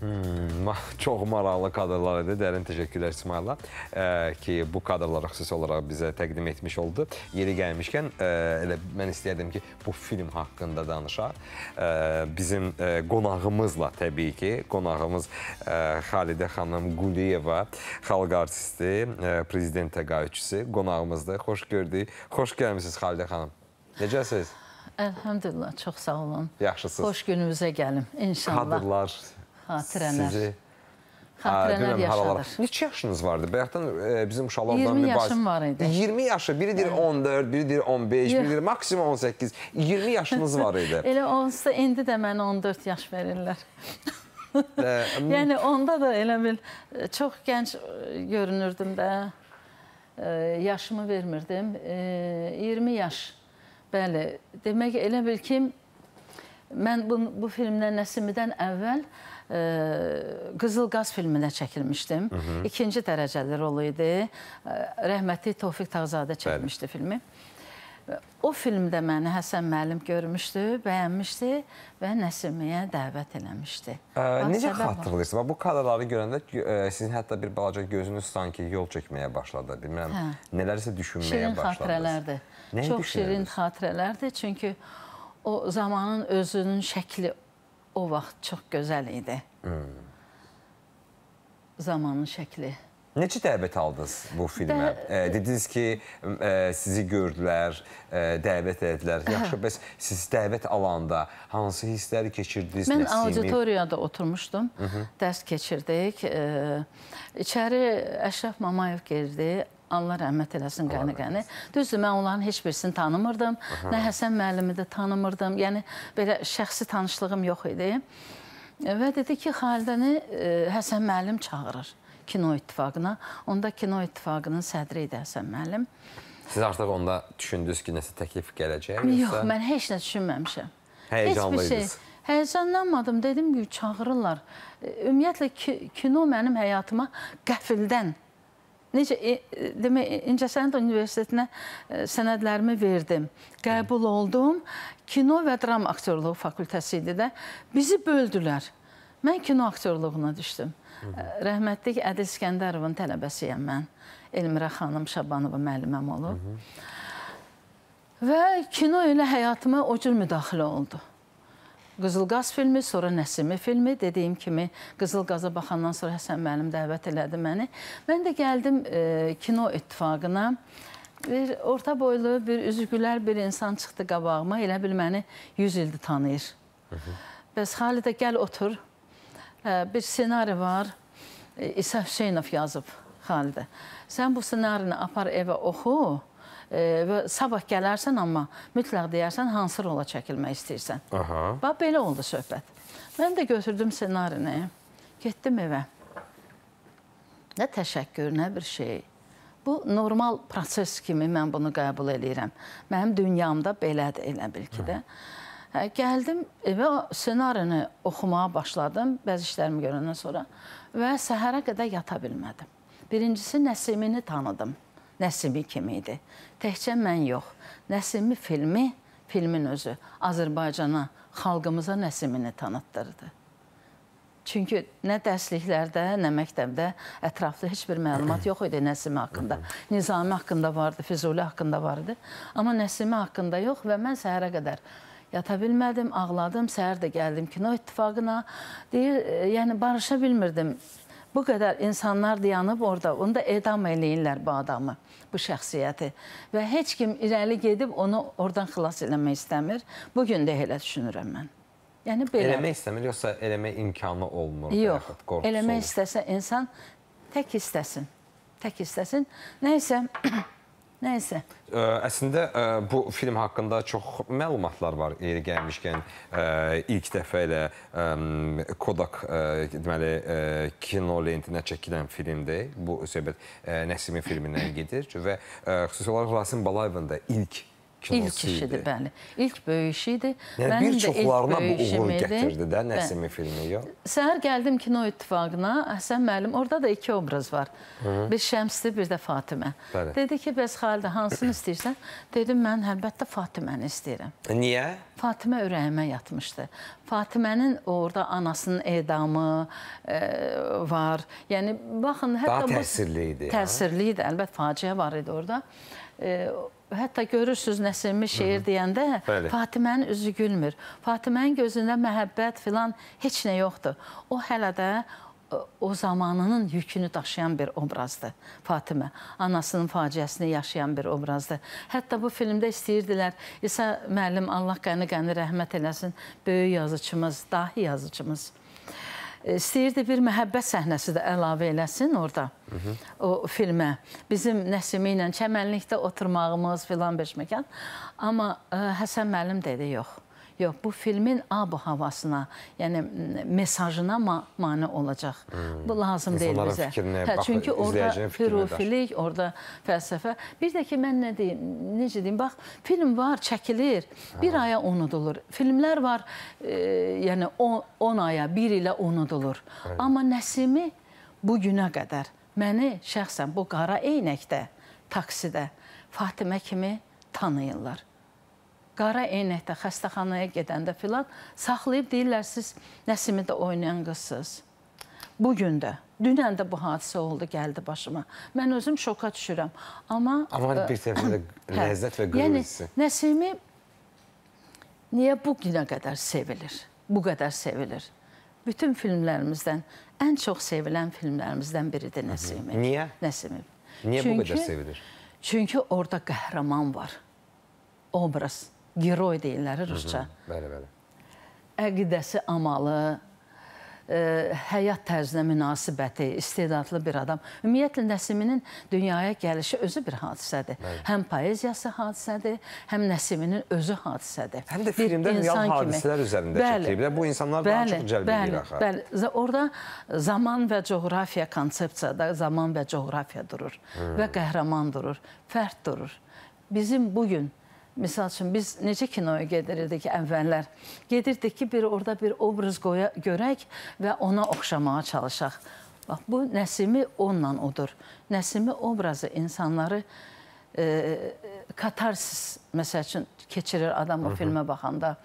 Hmm, çox maraqlı kadrlar idi. Dərin təşəkkürlər İsmaila e, ki, bu kadrları xüsusi olaraq bizə təqdim etmiş oldu. Yeri gəlmişkən, e, elə mən istəyərdim ki, bu film haqqında danışaq. E, bizim e, qonağımızla təbii ki, qonağımız e, Xalidə xanım Quliyeva, xalq artisti, e, prezident təqaüdçüsü qonağımızdır. Xoş gördük. Xoş gəlmisiniz Xalidə xanım. Necəsiniz? Əlhəmdülillah, çox sağ olun. Yaxşısınız. Xoş günümüzə gəlin, inşallah. Kadrlar Xatirələr. Sizi Xatirələr yaşadır. Neçə yaşınız vardı? Bayaqdan e, bizim uşaqlardan 20 yaşım var idi. 20 yaşı, biri deyir 14, biri deyir 15, Yox. biri deyir maksimum 18. 20 yaşınız var idi. elə olsa indi də mənə 14 yaş verirlər. yəni onda da elə bil e, çox gənc e, görünürdüm də. E, yaşımı vermirdim. E, 20 yaş. Bəli, demək elə bil ki Mən bu, bu filmlə Nəsimidən əvvəl ə, e, Qızıl Qaz filminə çəkilmişdim. Hı -hı. İkinci dərəcəli rolu idi. E, Rəhmətli Tofiq Tağzadə çəkmişdi Bəli. filmi. O filmdə məni Həsən müəllim görmüşdü, bəyənmişdi və Nəsimiyə dəvət eləmişdi. Ə, necə xatırlayırsınız? Bu kadrları görəndə sizin hətta bir balaca gözünüz sanki yol çəkməyə başladı. Bilmirəm, hə. nələrsə düşünməyə şirin başladınız. Şirin xatirələrdir. Nəyi Çox şirin xatirələrdir, çünki o zamanın özünün şəkli o vaxt çox gözəl idi. Hmm. Zamanın şəkli. Neçə dəvət aldınız bu filmə? Də... E, dediniz ki, e, sizi gördülər, e, dəvət edilər. Hə. Yaxşı, bəs siz dəvət alanda hansı hissləri keçirdiniz? Mən nəsimi? auditoriyada oturmuşdum, Hı -hı. dərs keçirdik. E, içəri Əşrəf Mamayev girdi, Allah rəhmət eləsin qəni qəni. Düzdür, mən onların heç birisini tanımırdım. Aha. Nə Həsən müəllimi də tanımırdım. Yəni belə şəxsi tanışlığım yox idi. Və dedi ki, Xalidəni e, Həsən müəllim çağırır Kino İttifaqına. Onda Kino İttifaqının sədri idi Həsən müəllim. Siz artıq onda düşündünüz ki, nəsə təklif gələcək? Yox, yoxsa... mən heç nə düşünməmişəm. Həyəcanlıydınız. Şey, həyəcanlanmadım, dedim ki, çağırırlar. E, ümumiyyətlə, kino mənim həyatıma qəfildən necə e, e demək e, İncəsənət Universitetinə e, sənədlərimi verdim. Qəbul oldum. Kino və dram aktyorluğu fakültəsi idi də. Bizi böldülər. Mən kino aktyorluğuna düşdüm. Hı -hı. Rəhmətlik Ədil İskəndərovun tələbəsiyəm mən. Elmirə xanım Şabanova müəlliməm olub. Hı -hı. Və kino ilə həyatıma o cür müdaxilə oldu. Hı -hı. Qızılqaz filmi, sonra Nəsimi filmi. Dediyim kimi Qızılqaza baxandan sonra Həsən müəllim dəvət elədi məni. Mən də gəldim e, Kino İttifaqına. Bir orta boylu, bir üzgülər bir insan çıxdı qabağıma. Elə bil məni 100 ildir tanıyır. Hı -hı. Bəs Xalidə gəl otur. E, bir senari var. E, İsa Hüseynov yazıb Xalidə. Sən bu senarini apar evə oxu və sabah gələrsən amma mütləq deyərsən hansı rola çəkilmək istəyirsən. Aha. Bax belə oldu söhbət. Mən də götürdüm ssenarini. Getdim evə. Nə təşəkkür, nə bir şey. Bu normal proses kimi mən bunu qəbul eləyirəm. Mənim dünyamda belədir elə bil ki də. Hə, gəldim evə ssenarini oxumağa başladım bəzi işlərimi görəndən sonra və səhərə qədər yata bilmədim. Birincisi Nəsimini tanıdım. Nəsimi kimi idi. Təkcə mən yox, Nəsimi filmi, filmin özü Azərbaycana, xalqımıza Nəsimini tanıtdırdı. Çünki nə dərsliklərdə, nə məktəbdə ətraflı heç bir məlumat yox idi Nəsimi haqqında. Nizami haqqında vardı, Füzuli haqqında vardı. Amma Nəsimi haqqında yox və mən səhərə qədər yata bilmədim, ağladım. Səhər də gəldim Kino İttifaqına. Deyir, yəni barışa bilmirdim bu qədər insanlar dayanıb orada, onu da edam eləyirlər bu adamı, bu şəxsiyyəti. Və heç kim irəli gedib onu oradan xilas eləmək istəmir. Bugün də elə düşünürəm mən. Yəni belə. Eləmək istəmir, yoxsa eləmək imkanı olmur? Yox, yaxud, eləmək olur. istəsə insan tək istəsin. Tək istəsin. Nəysə, Nəysə. Ə, əslində ə, bu film haqqında çox məlumatlar var. Yeri gəlmişkən ə, ilk dəfə ilə ə, Kodak ə, deməli ə, kino lentinə çəkilən filmdir. Bu söhbət ə, Nəsimin filmindən gedir və ə, xüsusi olaraq Rasim Balayevin də ilk kinosu İlk işidir, bəli. İlk böyük işiydi. Yəni, bir çoxlarına bu uğur gətirdi də Nəsimi filmi, yox? Səhər gəldim Kino İttifaqına, Həsən ah, müəllim, orada da iki obraz var. Hı -hı. Bir Şəmsdir, bir də Fatimə. Bəli. Dedi ki, bəs Xalidə, hansını istəyirsən? Dedim, mən həlbəttə Fatiməni istəyirəm. E, niyə? Fatimə ürəyimə yatmışdı. Fatimənin orada anasının edamı e, var. Yəni, baxın, hətta Daha bu... Daha təsirli idi. Təsirli idi, əlbət faciə var idi orada. E, Hətta görürsüz Nəsimli şeir deyəndə Bəli. Fatimənin üzü gülmür. Fatimənin gözündə məhəbbət filan heç nə yoxdur. O hələ də e, o zamanının yükünü daşıyan bir obrazdır Fatimə. Anasının faciəsini yaşayan bir obrazdır. Hətta bu filmdə istəyirdilər İsa müəllim Allah qəni-qəni rəhmət eləsin, böyük yazıçımız, dahi yazıçımız istəyirdi e, bir məhəbbət səhnəsi də əlavə eləsin orada Hı -hı. o filmə. Bizim Nəsimi ilə çəmənlikdə oturmağımız filan bir məkan. Amma ə, e, Həsən müəllim dedi, yox yox, bu filmin abu havasına, yəni mesajına ma mane olacaq. Hmm. Bu lazım İnsanların deyil bizə. Fikrinə, hə, bax, çünki orada hürufilik, orada fəlsəfə. Bir də ki, mən nə deyim, necə deyim, bax, film var, çəkilir, ha. bir hə. aya unudulur. Filmlər var, e, yəni 10 aya, 1 ilə unudulur. Hı. Amma Nəsimi bu günə qədər məni şəxsən bu qara eynəkdə, taksidə Fatimə kimi tanıyırlar qara eynəkdə xəstəxanaya gedəndə filan saxlayıb deyirlər siz Nəsimi də oynayan qızsınız. Bu gün də Dünən də bu hadisə oldu, gəldi başıma. Mən özüm şoka düşürəm. Amma Amma e, bir tərəfdə hə. ləzzət və qürur yəni, hissi. Nəsimi niyə bu günə qədər sevilir? Bu qədər sevilir. Bütün filmlərimizdən ən çox sevilən filmlərimizdən biridir Nəsimi. Hı -hı. Niyə? Nəsimi. Niyə çünki, bu qədər sevilir? Çünki orada qəhrəman var. Obraz giroy deyirlər rusca. Bəli, bəli. Əqidəsi, amalı, ə, e, həyat tərzinə münasibəti, istedadlı bir adam. Ümumiyyətlə Nəsiminin dünyaya gəlişi özü bir hadisədir. Bəli. Həm poeziyası hadisədir, həm Nəsiminin özü hadisədir. Həm də filmdə real hadisələr kimi. üzərində bəli, çəkilib. Bu insanlar bəli, daha çox cəlb edir axı. Bəli, bəli. Orada zaman və coğrafiya konsepsiyada zaman və coğrafiya durur Hı. və qəhrəman durur, fərd durur. Bizim bu gün Məsəl üçün, biz necə kinoya gedirdik əvvəllər? Gedirdik ki, bir orada bir obraz qoya, görək və ona oxşamağa çalışaq. Bax, bu Nəsimi onunla odur. Nəsimi obrazı insanları e, katarsis, məsəl üçün, keçirir adam o Hı -hı. filmə baxanda.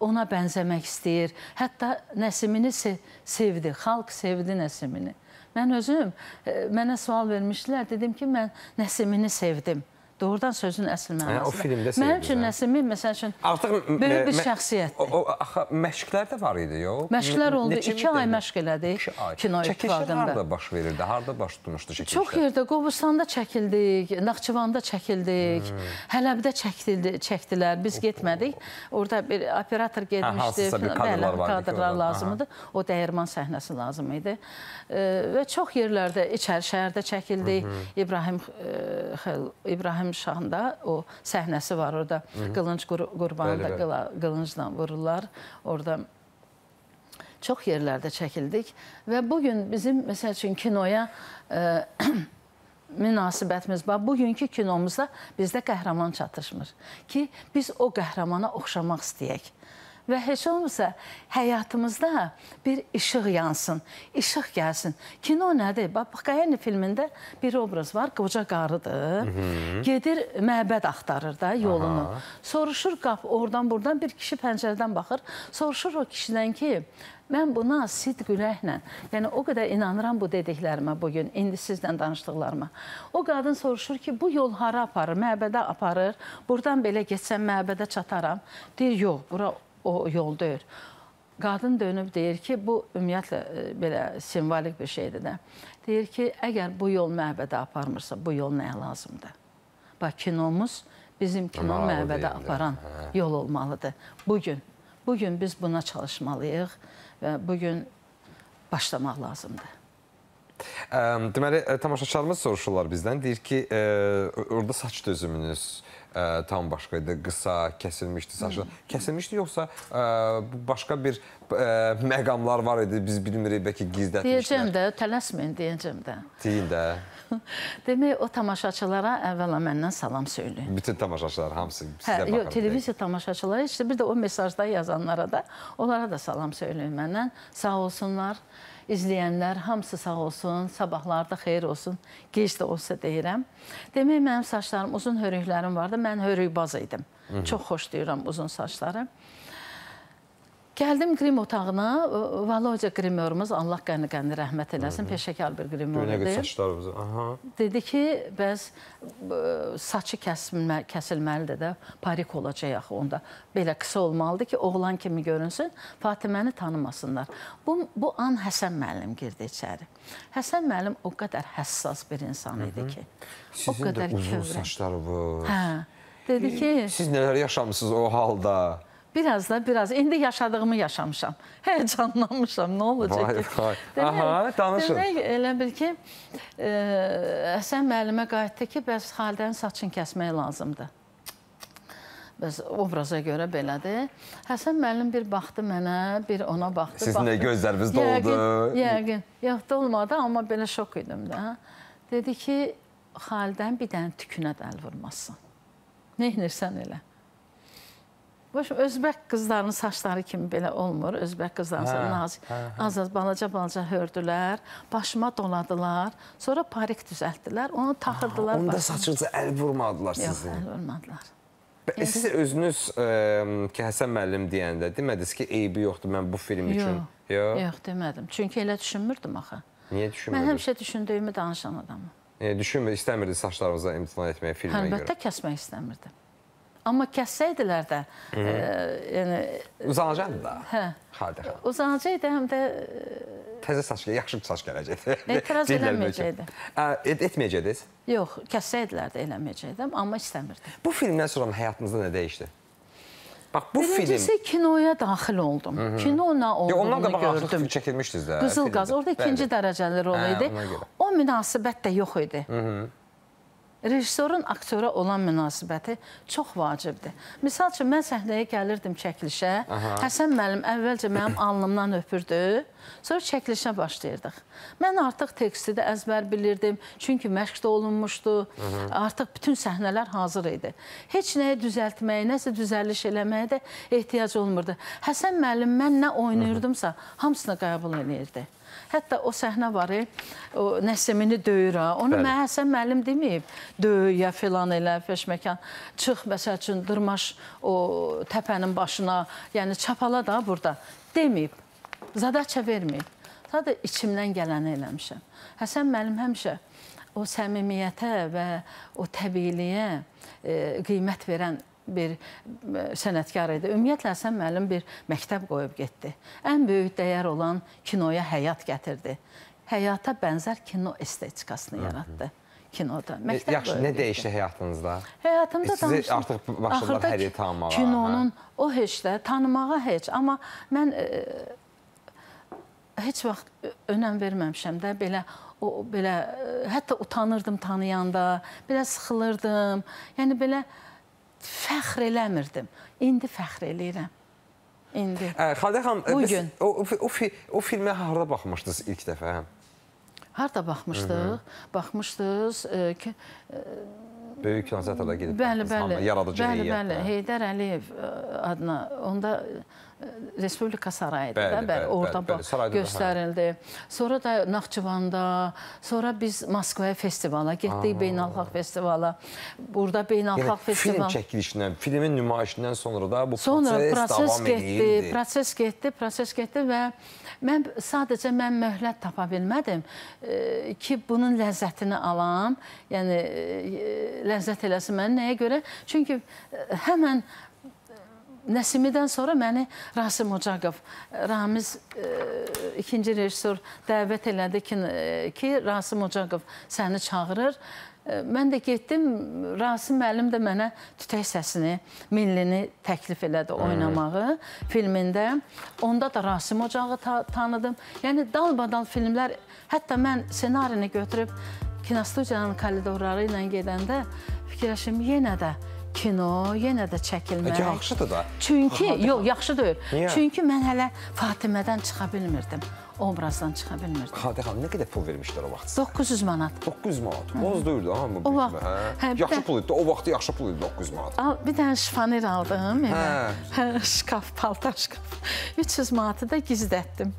Ona bənzəmək istəyir. Hətta Nəsimini se sevdi, xalq sevdi Nəsimini. Mən özüm, e, mənə sual vermişdilər, dedim ki, mən Nəsimini sevdim. Doğrudan sözün əsl mənasında. Hə, o filmdə sevgi. Mənim üçün Nəsimi, məsəl üçün, Artıq, böyük bir şəxsiyyətdir. Axı, məşqlər də var idi, yox? Məşqlər oldu, iki ay məşq elədik kino ittifaqında. Çəkilişlər harada baş verirdi, harada baş tutmuşdu çəkilişlər? Çox yerdə, Qobustanda çəkildik, Naxçıvanda çəkildik, Hələbdə çəkdilər, biz getmədik. Orada bir operator gedmişdi, bəli, kadrlar lazımdı. O dəyirman səhnəsi lazım idi. Və çox yerlərdə, içər şəhərdə çəkildik, İbrahim e, İbrahim Mənim şahında o səhnəsi var orada. Hı -hı. Qılınc qur qurbanı da qıla, qılıncla vururlar. Orada çox yerlərdə çəkildik və bu gün bizim məsəl üçün kinoya ə, e, münasibətimiz var. Bugünkü kinomuzda bizdə qəhrəman çatışmır ki, biz o qəhrəmana oxşamaq istəyək. Və heç olmasa həyatımızda bir işıq yansın, işıq gəlsin. Kino nədir? Bax, Qayani filmində bir obraz var, qoca qarıdır. Hı mhm. -hı. Gedir, məbəd axtarır da yolunu. Aha. Soruşur qap, oradan-buradan bir kişi pəncərədən baxır. Soruşur o kişidən ki, Mən buna sid güləklə, yəni o qədər inanıram bu dediklərimə bu gün, indi sizlə danışdıqlarıma. O qadın soruşur ki, bu yol hara aparır? Məbədə aparır. Burdan belə getsəm məbədə çataram. Deyir, yox, bura o yol döyür. Qadın dönüb deyir ki, bu ümumiyyətlə e, belə simvolik bir şeydir də. Deyir ki, əgər bu yol məbədə aparmırsa, bu yol nəyə lazımdır? Bax, kinomuz bizim kino Aha, məbədə aparan hə. yol olmalıdır. Bugün, bugün biz buna çalışmalıyıq və bugün başlamaq lazımdır. Ehm, deməli, e, tamaşaçılarımız soruşurlar bizdən. Deyir ki, e, orada saç dözümünüz ə, e, tam başqa idi. Qısa, kəsilmişdi saçın. Kəsilmişdi yoxsa ə, başqa bir ə, məqamlar var idi. Biz bilmirik bəlkə gizlətmişdilər. Deyəcəm də, tələsməyin deyəcəm də. Deyin də. Demək o tamaşaçılara əvvəla məndən salam söyləyin. Bütün tamaşaçılar hamısı sizə hə, baxır. Yox, televiziya tamaşaçıları, işte bir də o mesajda yazanlara da, onlara da salam söyləyin məndən. Sağ olsunlar izləyənlər hamısı sağ olsun, sabahlarda xeyir olsun, gec də olsa deyirəm. Demək, mənim saçlarım, uzun hörüklərim vardı, mən hörükbaz idim. Çox xoşlayıram uzun saçları. Gəldim qrim otağına. Valoca qrimörümüz Allah qəni-qəni rəhmət eləsin. Peşəkar bir qrimör idi. Göynə saçlarımız. Aha. Dedi ki, bəs saçı kəsilmə, kəsilməlidir də. Parik olacaq axı onda. Belə qısa olmalıdır ki, oğlan kimi görünsün, Fatiməni tanımasınlar. Bu bu an Həsən müəllim girdi içəri. Həsən müəllim o qədər həssas bir insan idi ki. Sizin o qədər də uzun kövrək. saçları var. Hə. Dedi ki, siz nələr yaşamısınız o halda? Biraz da, biraz. İndi yaşadığımı yaşamışam. Həyecanlanmışam, nə olacaq vay, ki? Vay. Demək, Aha, danışın. Demək, elə bil ki, e, Həsən müəllimə qayıtdı ki, bəs Xalidənin saçını kəsmək lazımdır. Bəs obraza görə belədir. Həsən müəllim bir baxdı mənə, bir ona baxdı. Sizin baxdı. də gözləriniz doldu. Yəqin, yəqin. Yox, dolmadı, amma belə şok idim də. Dedi ki, Xalidən bir dənə tükünə də əl vurmasın. Nə edirsən elə? Boş özbək qızlarının saçları kimi belə olmur. Özbək qızlarının hə, nazik, hə, hə. az-az balaca-balaca hördülər, başıma doladılar, sonra parik düzəltdilər, onu taxırdılar. Onda saçınıza əl vurmadılar sizin. Yox, əl vurmadılar. E, siz özünüz ə, ki, Həsən müəllim deyəndə demədiniz ki, eybi yoxdur mən bu film yox, üçün. Yox, yox demədim. Çünki elə düşünmürdüm axı. Niyə düşünmürdünüz? Mən həmişə düşündüyümü danışan adamım. E, düşünmür, istəmirdi saçlarınıza imtina etməyə filmə Həlbəttə görə. Əlbəttə kəsmək istəmirdim. Amma kəssəydilər də, Hı -hı. E, yəni uzanacaqdı da. Hə. Xadə xanım. Uzanacaqdı həm də e, təzə saç, yaxşı saç gələcəkdi. Etiraz eləməyəcəkdi. Et, etməyəcəydiniz? Yox, kəssəydilər də eləməyəcəydim, amma istəmirdim. Bu filmdən sonra həyatınızda nə dəyişdi? Bax bu Birincisi, film. Birincisi kinoya daxil oldum. Hı -hı. Kino nə olduğunu gördüm. Yox, ondan qabaq çəkilmişdiniz də. Qızıl Qaz orada ikinci dərəcəli rol idi. O münasibət də yox idi. Hı -hı rejissorun aktyora olan münasibəti çox vacibdir. Misal üçün, mən səhnəyə gəlirdim çəkilişə, Aha. Həsən müəllim əvvəlcə mənim alnımdan öpürdü, sonra çəkilişə başlayırdıq. Mən artıq teksti də əzbər bilirdim, çünki məşqdə olunmuşdu, Aha. artıq bütün səhnələr hazır idi. Heç nəyə düzəltməyə, nəsə düzəliş eləməyə də ehtiyac olmurdu. Həsən müəllim mən nə oynayırdımsa, hamısını qəbul edirdi. Hətta o səhnə var, o Nəsimini döyür ha. Onu mənə Həsən müəllim deməyib. Döy ya filan elə peşməkan. Çıx məsəl üçün dırmaş o təpənin başına, yəni çapala da burada deməyib. Zadaça verməyib. Sadə içimdən gələni eləmişəm. Həsən müəllim həmişə o səmimiyyətə və o təbiiliyə e, qiymət verən bir e, sənətkar idi. Ümumiyyətlə Həsən müəllim bir məktəb qoyub getdi. Ən böyük dəyər olan kinoya həyat gətirdi. Həyata bənzər kino estetikasını yaratdı. Hı -hı kinoda. Məktəb Yaxşı, nə dəyişdi həyatınızda? Həyatımda e, danışdım. Sizi artıq başladılar hər yeri tanımağa. Hə? Kinonun hə? o heç də, tanımağa heç. Amma mən e, heç vaxt önəm verməmişəm də belə o belə e, hətta utanırdım tanıyanda, belə sıxılırdım. Yəni belə fəxr eləmirdim. İndi fəxr eləyirəm. İndi. Xadə xanım, Bugün. Biz, o, o, o, o filmə harada baxmışdınız ilk dəfə? Harada baxmışdıq? Hı -hı. Baxmışdınız ki... Böyük kinoteatrda gedib. Bəli, bəli. Yaradıcı bəli, heyət. Bəli, bəli. Heydər Əliyev adına. Onda Respublika sarayıdır bəli, da, bəli, bəli, orada bəli, bəli, göstərildi. Hə. Sonra da Naxçıvanda, sonra biz Moskvaya festivala getdik, beynəlxalq festivala. Burada beynəlxalq yəni, festival film çəkilişindən, filmin nümayişindən sonra da bu sonra proses, proses davam getdi, edirdi. Proses getdi, proses getdi və mən sadəcə mən möhlət tapa bilmədim e, ki, bunun ləzzətini alam. Yəni e, ləzzət eləsin mən nəyə görə? Çünki e, həmən Nəsimidən sonra məni Rasim Ocaqov, e, Ramiz e, ikinci rejissor dəvət elədi ki, e, ki Rasim Ocaqov səni çağırır. E, mən də getdim, Rasim müəllim də mənə tütək səsini, millini təklif elədi oynamağı hmm. filmində. Onda da Rasim Ocağı ta tanıdım. Yəni dalbadal filmlər, hətta mən ssenarini götürüb kinostudiyanın koridorları ilə gedəndə fikirləşim yenə də kino yenə də çəkilmək. Yaxşıdır da. Çünki, yox, yaxşı deyil. Niyə? Çünki mən hələ Fatimədən çıxa bilmirdim. Obrazdan çıxa bilmirdim. Xadə xanım, nə qədər pul vermişdilər o vaxt? 900 manat. 900 manat. Boz deyildi, ha, bu o vaxt, hə? hə? Yaxşı pul idi, o vaxt yaxşı pul idi 900 manat. Al, bir dənə şifanir aldım evə. Hə. hə, şkaf, paltar şkaf. 300 manatı da gizlətdim.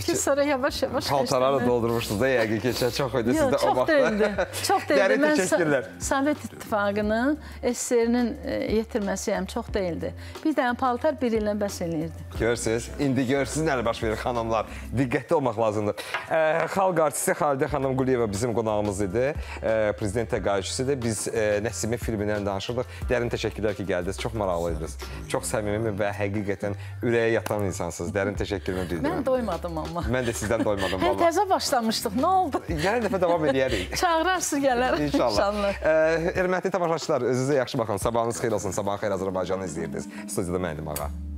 Ki sonra yavaş-yavaş Paltarları keçdim. doldurmuşsunuz da yəqin keçən çox idi sizdə o vaxtda. Yox, çox deyildi. Çox deyildi. Dəri təkəkdirlər. Sovet İttifaqının SSR-nin mən e, yetirməsiyəm, yəni çox deyildi. Bir dənə yəni paltar bir illə bəs eləyirdi. Görürsünz, indi görürsünüz nələ baş verir xanımlar. Diqqətli olmaq lazımdır. E, xalq artisti Xalidə xanım Quliyeva bizim qonağımız idi. E, prezident təqayüşçüsüdür. Biz e, Nəsimi filmindən danışırdıq. Dərin təşəkkürlər ki, gəldiniz. Çox maraqlı idiniz. Çox səmimi və həqiqətən ürəyə yatan insansınız. Dərin təşəkkürlər deyirəm. Mən doymadım amma. Mən də sizdən doymadım. Hələ təzə başlamışdıq. Nə oldu? Gəlin e, dəfə davam edərik. Çağırarsınız gələrəm. İnşallah. İnşallah. Ermətli tamaşaçılar, özünüzə yaxşı baxın. Sabahınız xeyir olsun. Sabahın xeyir Azərbaycanı izləyirdiniz. Studiyada məndim ağa.